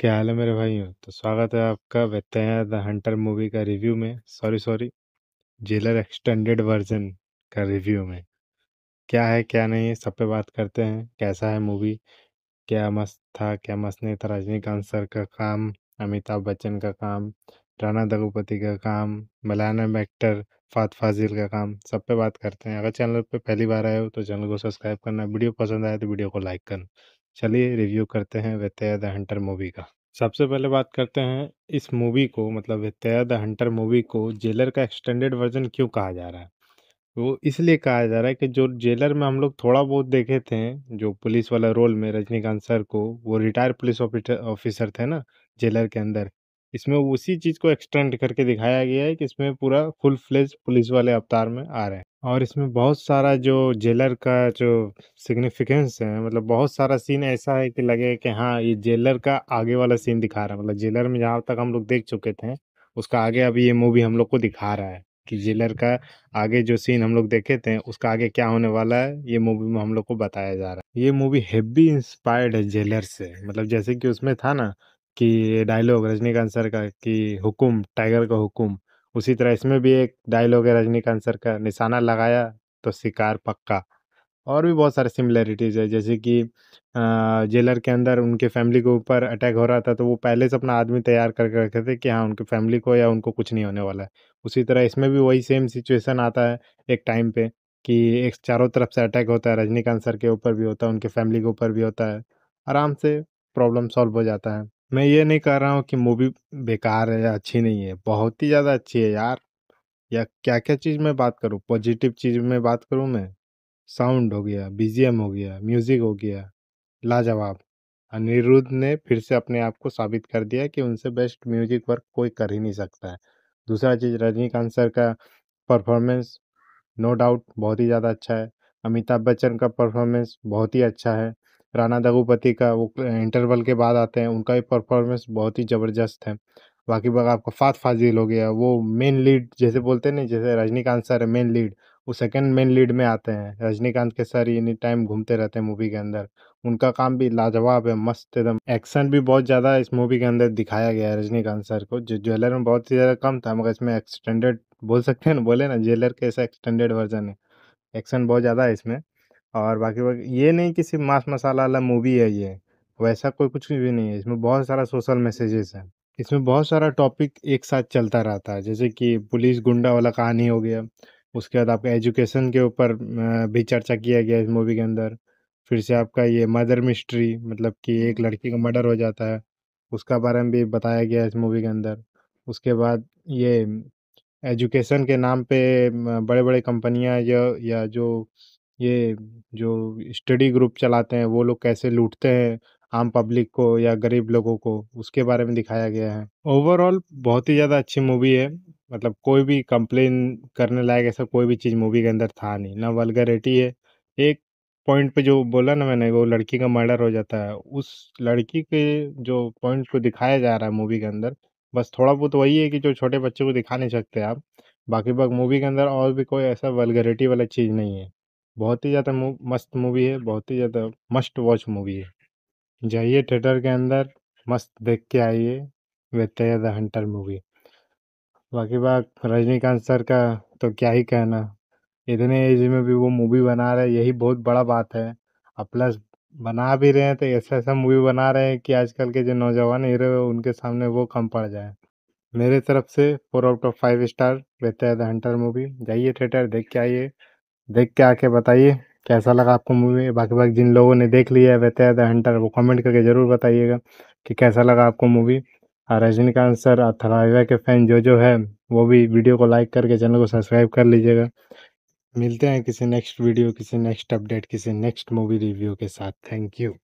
क्या हाल है मेरे भाइयों? तो स्वागत है आपका बेताब द हंटर मूवी का रिव्यू में sorry, sorry Jailer extended version का रिव्यू में। क्या है, क्या नहीं है, सब पे बात करते हैं। कैसा है मूवी? क्या मस्त था, क्या मस्त नहीं था? रजनीकांत सर का काम, अमिताभ बच्चन का काम, राणा दघुपति का काम, मलयालम एक्टर फात फ़ाज़िल का काम, सब पे बात करते हैं। अगर चैनल पे पहली बार आए हो तो चैनल को सब्सक्राइब करना, वीडियो पसंद आए तो वीडियो को लाइक करना। चलिए रिव्यू करते हैं वित्तया द हंटर मूवी का सबसे पहले बात करते हैं इस मूवी को मतलब वित्तया द हंटर मूवी को जेलर का एक्सटेंडेड वर्जन क्यों कहा जा रहा है वो इसलिए कहा जा रहा है कि जो जेलर में हम लोग थोड़ा बहुत देखे थे जो पुलिस वाला रोल में रजनीकांत सर को वो रिटायर पुलिस ऑफिसर थे ना जेलर के अंदर इसमें उसी चीज़ को एक्सटेंड करके दिखाया गया है कि इसमें पूरा फुल फ्लेज पुलिस वाले अवतार में आ रहे हैं और इसमें बहुत सारा जो जेलर का जो सिग्निफिकेंस है मतलब बहुत सारा सीन ऐसा है कि लगे कि हाँ ये जेलर का आगे वाला सीन दिखा रहा है मतलब जेलर में जहाँ तक हम लोग देख चुके थे उसका आगे अभी ये मूवी हम लोग को दिखा रहा है कि जेलर का आगे जो सीन हम लोग देखे थे उसका आगे क्या होने वाला है ये मूवी में हम लोग को बताया जा रहा है ये मूवी हैवी इंस्पायर्ड है जेलर से मतलब जैसे कि उसमें था ना कि डायलॉग रजनीकांत सर का कि हुकुम टाइगर का हुकुम उसी तरह इसमें भी एक डायलॉग है रजनीकांत सर का निशाना लगाया तो शिकार पक्का और भी बहुत सारे सिमिलैरिटीज़ है जैसे कि जेलर के अंदर उनके फैमिली के ऊपर अटैक हो रहा था तो वो पहले से अपना आदमी तैयार करके रखे थे कि हाँ उनके फैमिली को या उनको कुछ नहीं होने वाला है उसी तरह इसमें भी वही सेम सिचुएशन आता है एक टाइम पे कि एक चारों तरफ से अटैक होता है रजनीकांत सर के ऊपर भी होता है उनके फैमिली के ऊपर भी होता है आराम से प्रॉब्लम सॉल्व हो जाता है मैं ये नहीं कह रहा हूँ कि मूवी बेकार है या अच्छी नहीं है, बहुत ही ज़्यादा अच्छी है यार। या क्या-क्या चीज़ में बात करूँ, पॉज़िटिव चीज़ में बात करूँ मैं, साउंड हो गया, बीजीएम हो गया, म्यूज़िक हो गया, लाजवाब। अनिरुद्ध ने फिर से अपने आप को साबित कर दिया कि उनसे बेस्ट म्यूज़िक वर्क कोई कर ही नहीं सकता है। दूसरा चीज़ रजनीकांत सर का परफ़ॉर्मेंस नो डाउट बहुत ही ज़्यादा अच्छा है, अमिताभ बच्चन का परफ़ॉर्मेंस बहुत ही अच्छा है। राणा दघुपति का वो इंटरवल के बाद आते हैं उनका भी परफॉर्मेंस बहुत ही ज़बरदस्त है बाकी बाकी आपका फात फाजिल हो गया वो मेन लीड जैसे बोलते हैं ना जैसे रजनीकांत सर है मेन लीड वो सेकंड मेन लीड में आते हैं रजनीकांत के सर एनी टाइम घूमते रहते हैं मूवी के अंदर उनका काम भी लाजवाब है मस्त एकदम एक्शन भी बहुत ज़्यादा इस मूवी के अंदर दिखाया गया है रजनीकांत सर को जो ज्वेलर में बहुत ही ज़्यादा कम था मगर इसमें एक्सटेंडेड बोल सकते हैं ना बोले ना ज्वेलर ऐसा एक्सटेंडेड वर्जन है एक्शन बहुत ज़्यादा है इसमें और बाकी बाकी ये नहीं किसी मास मसाला वाला मूवी है ये वैसा कोई कुछ भी नहीं है इसमें बहुत सारा सोशल मैसेजेस है इसमें बहुत सारा टॉपिक एक साथ चलता रहता है जैसे कि पुलिस गुंडा वाला कहानी हो गया उसके बाद आपका एजुकेशन के ऊपर भी चर्चा किया गया इस मूवी के अंदर फिर से आपका ये मदर मिस्ट्री मतलब कि एक हम्म। लड़की का मर्डर हो जाता है उसका बारे में भी बताया गया इस मूवी के अंदर उसके बाद ये एजुकेशन के नाम पे बड़े बड़े कंपनियां या या जो ये जो स्टडी ग्रुप चलाते हैं वो लोग कैसे लूटते हैं आम पब्लिक को या गरीब लोगों को उसके बारे में दिखाया गया है ओवरऑल बहुत ही ज़्यादा अच्छी मूवी है मतलब कोई भी कंप्लेन करने लायक ऐसा कोई भी चीज़ मूवी के अंदर था नहीं ना वलगरेटी है एक पॉइंट पे जो बोला ना मैंने वो लड़की का मर्डर हो जाता है उस लड़की के जो पॉइंट को दिखाया जा रहा है मूवी के अंदर बस थोड़ा बहुत वही है कि जो छोटे बच्चों को दिखा नहीं सकते आप बाकी बाग मूवी के अंदर और भी कोई ऐसा वलगरेटी वाला चीज़ नहीं है बहुत ही ज़्यादा मस्त मूवी है बहुत ही ज़्यादा मस्ट वॉच मूवी है जाइए थिएटर के अंदर मस्त देख के आइए वेत्या द हंटर मूवी बाकी बात रजनीकांत सर का तो क्या ही कहना इतने एज में भी वो मूवी बना रहे यही बहुत बड़ा बात है और प्लस बना भी रहे हैं तो ऐसा ऐसा मूवी बना रहे हैं कि आजकल के जो नौजवान हीरो हैं उनके सामने वो कम पड़ जाए मेरे तरफ से four out of five star Vettaiyan the hunter movie जाइए थिएटर देख के आइए देख के आके बताइए कैसा लगा आपको मूवी बाकी बाकी जिन लोगों ने देख लिया है वे द हंटर वो कमेंट करके ज़रूर बताइएगा कि कैसा लगा आपको मूवी और रजनीकांत सर और थलाइवा के फ़ैन जो जो है वो भी वीडियो को लाइक करके चैनल को सब्सक्राइब कर लीजिएगा मिलते हैं किसी नेक्स्ट वीडियो किसी नेक्स्ट अपडेट किसी नेक्स्ट मूवी रिव्यू के साथ थैंक यू